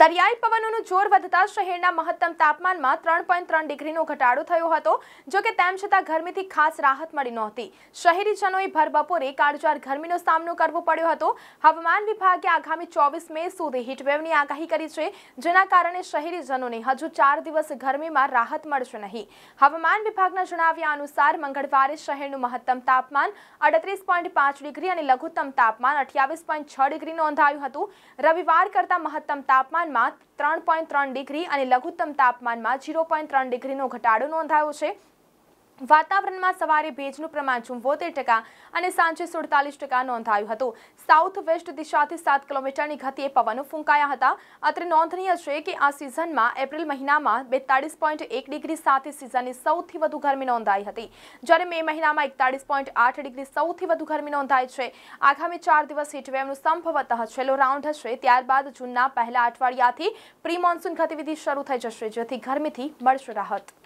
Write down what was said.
દરિયાઈ પવનોનું જોર વધતા શહેરના મહત્તમ તાપમાનમાં ત્રણ પોઈન્ટ ત્રણ ડિગ્રીનો ઘટાડો થયો હતો જો કે તેમ છતાં ગરમીથી ખાસ રાહત મળી નહોતી શહેરીજનોએ ભર બપોરે કાળજાર ગરમીનો સામનો કરવો પડ્યો હતો હવામાન વિભાગે આગામી ચોવીસ મે સુધી હીટવેવની આગાહી કરી છે જેના કારણે શહેરીજનોને હજુ ચાર દિવસ ગરમીમાં રાહત મળશે નહીં હવામાન વિભાગના જણાવ્યા અનુસાર મંગળવારે શહેરનું મહત્તમ તાપમાન અડત્રીસ પોઈન્ટ પાંચ ડિગ્રી અને લઘુત્તમ તાપમાન અઠ્યાવીસ પોઈન્ટ છ ડિગ્રી નોંધાયું હતું રવિવાર કરતાં મહત્તમ તાપમાન તાપમાનમાં ત્રણ પોઈન્ટ ત્રણ ડિગ્રી અને લઘુત્તમ તાપમાનમાં ઝીરો પોઈન્ટ ત્રણ ડિગ્રીનો ઘટાડો નોંધાયો છે વાતાવરણમાં સવારે ભેજનું પ્રમાણ ચુંબોતેર ટકા અને સાંજે સુડતાલીસ ટકા નોંધાયું હતું સાઉથ વેસ્ટ દિશાથી સાત કિલોમીટરની ગતિએ પવનો ફૂંકાયા હતા અત્રે નોંધનીય છે કે આ સિઝનમાં એપ્રિલ મહિનામાં બેતાળીસ પોઈન્ટ એક ડિગ્રી સાથે સિઝનની સૌથી વધુ ગરમી નોંધાઈ હતી જ્યારે મે મહિનામાં એકતાળીસ પોઈન્ટ આઠ ડિગ્રી સૌથી વધુ ગરમી નોંધાઈ છે આગામી ચાર દિવસ હીટવેવનું સંભવતઃ છેલ્લો રાઉન્ડ હશે ત્યારબાદ જૂનના પહેલા અઠવાડિયાથી પ્રી મોન્સૂન ગતિવિધિ શરૂ થઈ જશે જેથી ગરમીથી મળશે રાહત